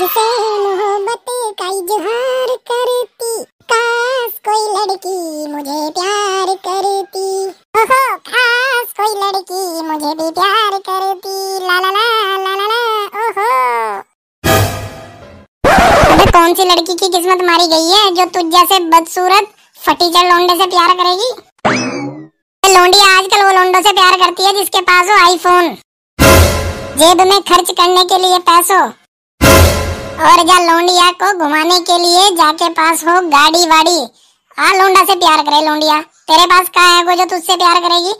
जिसे मोहब्बत का इजहार करती काश कोई लड़की मुझे प्यार करती ओहो काश कोई लड़की मुझे भी प्यार करती ला ला ला ला ला ला ओहो कौन सी लड़की की किस्मत मारी गई है जो तुझ जैसे बदसूरत फटीचर लोंडे से प्यार करेगी लोंडी आजकल वो लोंडो से प्यार करती है जिसके पास हो आईफोन जेब में खर्च करने के लिए पैसों और जा लोंडिया को घुमाने के लिए जाके पास हो गाड़ी वाड़ी हाँ लोंडा से प्यार करे लोंडिया तेरे पास का है वो जो तुझसे प्यार करेगी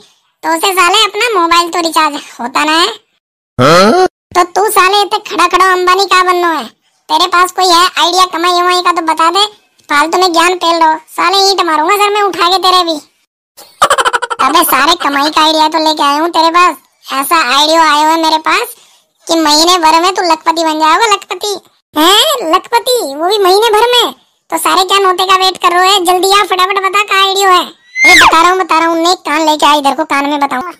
तो उसे साले अपना मोबाइल तो रिचार्ज होता ना है हा? तो तू साले इतने खड़ा खड़ा अंबानी का बनो है तेरे पास कोई है आइडिया कमाई उमाई का तो बता दे फालतू में ज्ञान फेल रहो साले ईट मारूंगा सर मैं उठा के तेरे भी अबे सारे कमाई का आइडिया तो लेके आया हूँ तेरे पास ऐसा आइडिया आया हुआ है मेरे पास कि महीने भर में तू लखपति बन जाओगे लखपति हैं लखपति वो भी महीने भर में तो सारे क्या नोटे का वेट कर रहे हैं जल्दी आप फटाफट बता कहाँ आईडियो है अरे बता रहा हूँ बता रहा हूँ नेक कान लेके आई इधर को कान में बताऊँ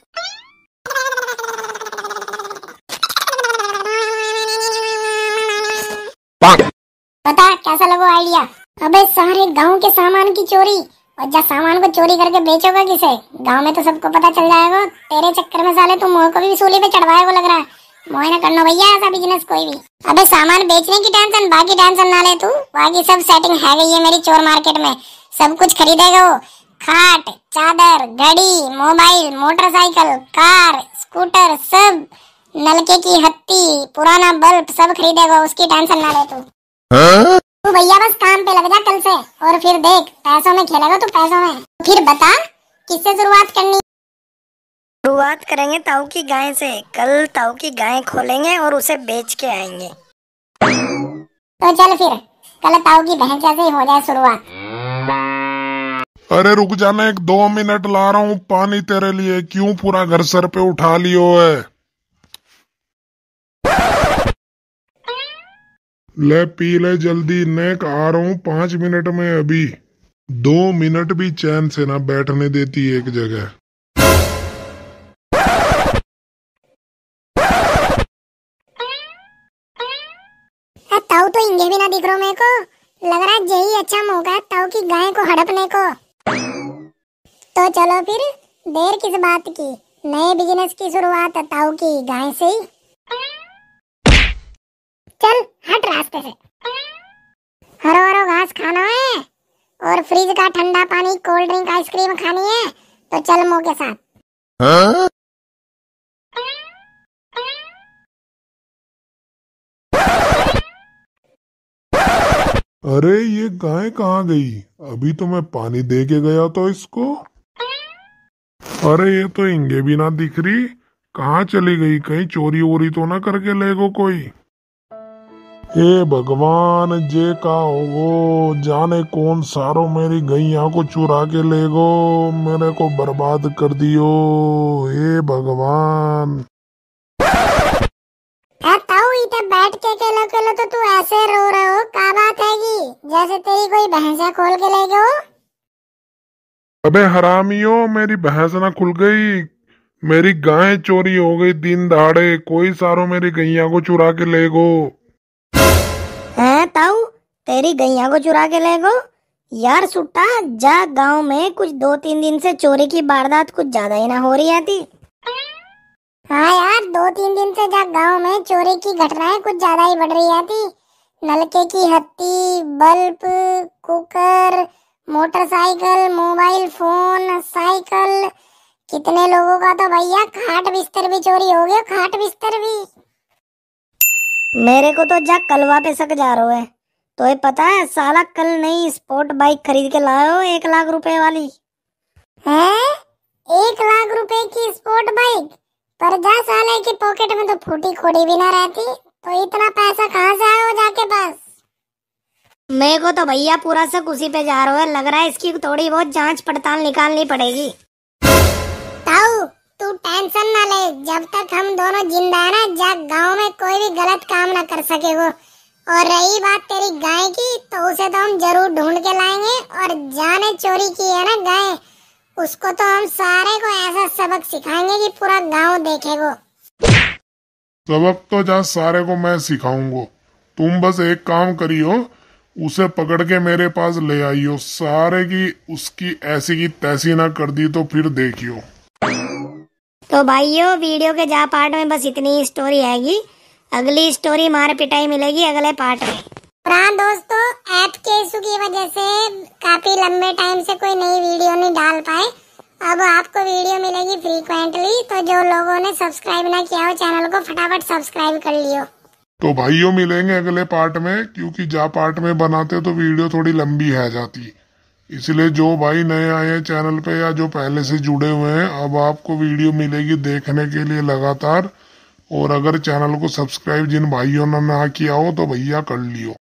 बता कैसा लगो आइडिया अबे सारे गांव के सामान की चोरी और जब सामान को चोरी करके बेचोगा किसे गांव में तो सबको पता चल जाएगा तेरे चक्कर में साले तुम मोह को भी सूली पे चढ़वाए वो लग रहा है मोहिना कर भैया ऐसा बिजनेस कोई भी अबे सामान बेचने की टेंशन बाकी टेंशन ना ले तू बाकी सब सेटिंग है गई है मेरी चोर मार्केट में सब कुछ खरीदेगा वो खाट चादर घड़ी मोबाइल मोटरसाइकिल कार स्कूटर सब नलके की हत्ती पुराना बल्ब सब खरीदेगा उसकी टेंशन ना ले तू हाँ? तू भैया बस काम पे लग जा कल से और फिर देख पैसों में खेलेगा तू तो पैसों में फिर बता किससे शुरुआत करनी शुरुआत करेंगे ताऊ की गाय से कल ताऊ की गाय खोलेंगे और उसे बेच के आएंगे तो चल फिर कल ताऊ की बहन से हो जाए शुरुआत अरे रुक जाना एक दो मिनट ला रहा हूँ पानी तेरे लिए क्यों पूरा घर सर पे उठा लियो है ले पी ले जल्दी नेक आ रहा हूँ पांच मिनट में अभी दो मिनट भी चैन से ना बैठने देती एक जगह ताऊ तो इंगे भी ना दिख रहा मेरे को लग रहा है यही अच्छा मौका है ताऊ की गाय को हड़पने को तो चलो फिर देर किस बात की नए बिजनेस की शुरुआत ताऊ की गाय से ही चल हट रास्ते से हरो हरो घास खाना है और फ्रिज का ठंडा पानी कोल्ड ड्रिंक आइसक्रीम खानी है तो चल मो के साथ हाँ? अरे ये गाय कहाँ गई अभी तो मैं पानी दे के गया तो इसको अरे ये तो इंगे भी ना दिख रही कहाँ चली गई कहीं चोरी वोरी तो ना करके ले गो कोई हे भगवान जे का होगो जाने कौन सारो मेरी गैया को चुरा के ले गो मेरे को बर्बाद कर दियो हे भगवान इतना बैठ के अकेला अकेला तो तू ऐसे रो रहा हो का बात है कि जैसे तेरी कोई भैंसा खोल के ले गयो अबे हरामियो मेरी भैंस ना खुल गई मेरी गाय चोरी हो गई दिन दहाड़े कोई सारो मेरी गैया को चुरा के ले गो हैं ताऊ तेरी गैया को चुरा के ले गो यार सुट्टा जा गांव में कुछ दो तीन दिन से चोरी की वारदात कुछ ज्यादा ही ना हो रही थी हाँ यार दो तीन दिन से जा गांव में चोरी की घटनाएं कुछ ज्यादा ही बढ़ रही थी नलके की हत्ती bulb cooker motorcycle mobile phone cycle कितने लोगों का तो भैया खाट बिस्तर भी चोरी हो गया खाट बिस्तर भी मेरे को तो जा कलवा पे सक जा रो है तो ये पता है साला कल नई स्पोर्ट बाइक खरीद के लाए हो एक लाख रुपए वाली है एक लाख रुपए की स्पोर्ट बाइक पर जा साले की पॉकेट में तो फूटी खोड़ी भी ना रहती तो इतना पैसा कहाँ से आया हो जाके पास मेरे को तो भैया पूरा सब उसी पे जा रहा है लग रहा है इसकी थोड़ी बहुत जांच पड़ताल निकालनी पड़ेगी ताऊ तू टेंशन ना ले जब तक हम दोनों जिंदा है ना जब गांव में कोई भी गलत काम ना कर सके वो और रही बात तेरी गाय की तो उसे तो हम जरूर ढूंढ के लाएंगे और जाने चोरी की है ना गाय उसको तो हम सारे को ऐसा सबक सिखाएंगे कि पूरा गांव देखेगो सबक तो जहाँ सारे को मैं सिखाऊंगा तुम बस एक काम करियो उसे पकड़ के मेरे पास ले आइयो सारे की उसकी ऐसी की तैसी ना कर दी तो फिर देखियो तो भाइयों वीडियो के जा पार्ट में बस इतनी स्टोरी आएगी अगली स्टोरी मार पिटाई मिलेगी अगले पार्ट में हाँ दोस्तों ऐप के इशू की वजह से काफी लंबे टाइम से कोई नई वीडियो नहीं डाल पाए अब आपको वीडियो मिलेगी फ्रीक्वेंटली तो जो लोगों ने सब्सक्राइब ना किया हो चैनल को फटाफट सब्सक्राइब कर लियो तो भाइयों मिलेंगे अगले पार्ट में क्योंकि जा पार्ट में बनाते तो वीडियो थोड़ी लंबी है जाती इसलिए जो भाई नए आए हैं चैनल पे या जो पहले से जुड़े हुए हैं अब आपको वीडियो मिलेगी देखने के लिए लगातार और अगर चैनल को सब्सक्राइब जिन भाइयों ने ना किया हो तो भैया कर लियो